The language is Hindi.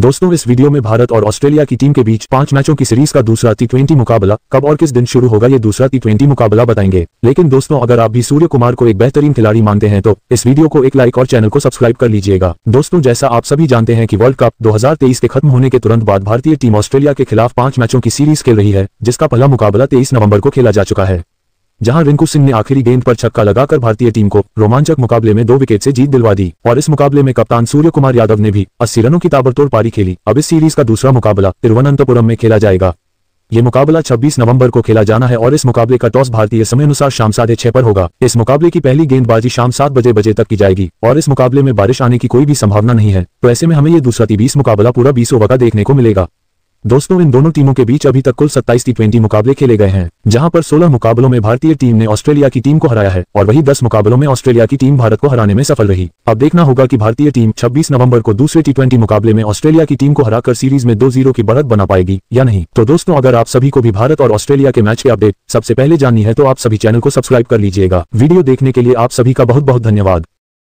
दोस्तों इस वीडियो में भारत और ऑस्ट्रेलिया की टीम के बीच पांच मैचों की सीरीज का दूसरा टी मुकाबला कब और किस दिन शुरू होगा ये दूसरा टी मुकाबला बताएंगे लेकिन दोस्तों अगर आप भी सूर्य कुमार को एक बेहतरीन खिलाड़ी मानते हैं तो इस वीडियो को एक लाइक और चैनल को सब्सक्राइब कर लीजिएगा दोस्तों जैसा आप सभी जानते हैं की वर्ल्ड कप दो के खत्म होने के तुरंत बाद भारतीय टीम ऑस्ट्रेलिया के खिलाफ पांच मैचों की सीरीज खेल रही है जिसका पहला मुकाबला तेईस नवम्बर को खेला जा चुका है जहां रिंकू सिंह ने आखिरी गेंद पर छक्का लगाकर भारतीय टीम को रोमांचक मुकाबले में दो विकेट से जीत दिलवा दी और इस मुकाबले में कप्तान सूर्य कुमार यादव ने भी अस्सी रनों की ताबड़तोड़ पारी खेली अब इस सीरीज का दूसरा मुकाबला तिरुवनंतपुरम में खेला जाएगा ये मुकाबला 26 नवंबर को खेला जाना है और इस मुकाबले का टॉस भारतीय समय अनुसार शाम साढ़े छह पर होगा इस मुकाबले की पहली गेंदबाजी शाम सात बजे बजे तक की जाएगी और इस मुकाबले में बारिश आने की कोई भी संभावना नहीं है तो ऐसे में हमें ये दूसरा तीस मुकाबला पूरा बीस ओवर का देखने को मिलेगा दोस्तों इन दोनों टीमों के बीच अभी तक कुल 27 टी मुकाबले खेले गए हैं जहां पर 16 मुकाबलों में भारतीय टीम ने ऑस्ट्रेलिया की टीम को हराया है और वही 10 मुकाबलों में ऑस्ट्रेलिया की टीम भारत को हराने में सफल रही अब देखना होगा कि भारतीय टीम 26 नवंबर को दूसरे टी मुकाबले में ऑस्ट्रेलिया की टीम को हराकर सीरीज में दो जीरो की बढ़त बना पाएगी या नहीं तो दोस्तों अगर आप सभी को भी भारत और ऑस्ट्रेलिया के मैच के अपडेट सबसे पहले जाननी है तो आप सभी चैनल को सब्सक्राइब कर लीजिएगा वीडियो देखने के लिए आप सभी का बहुत बहुत धन्यवाद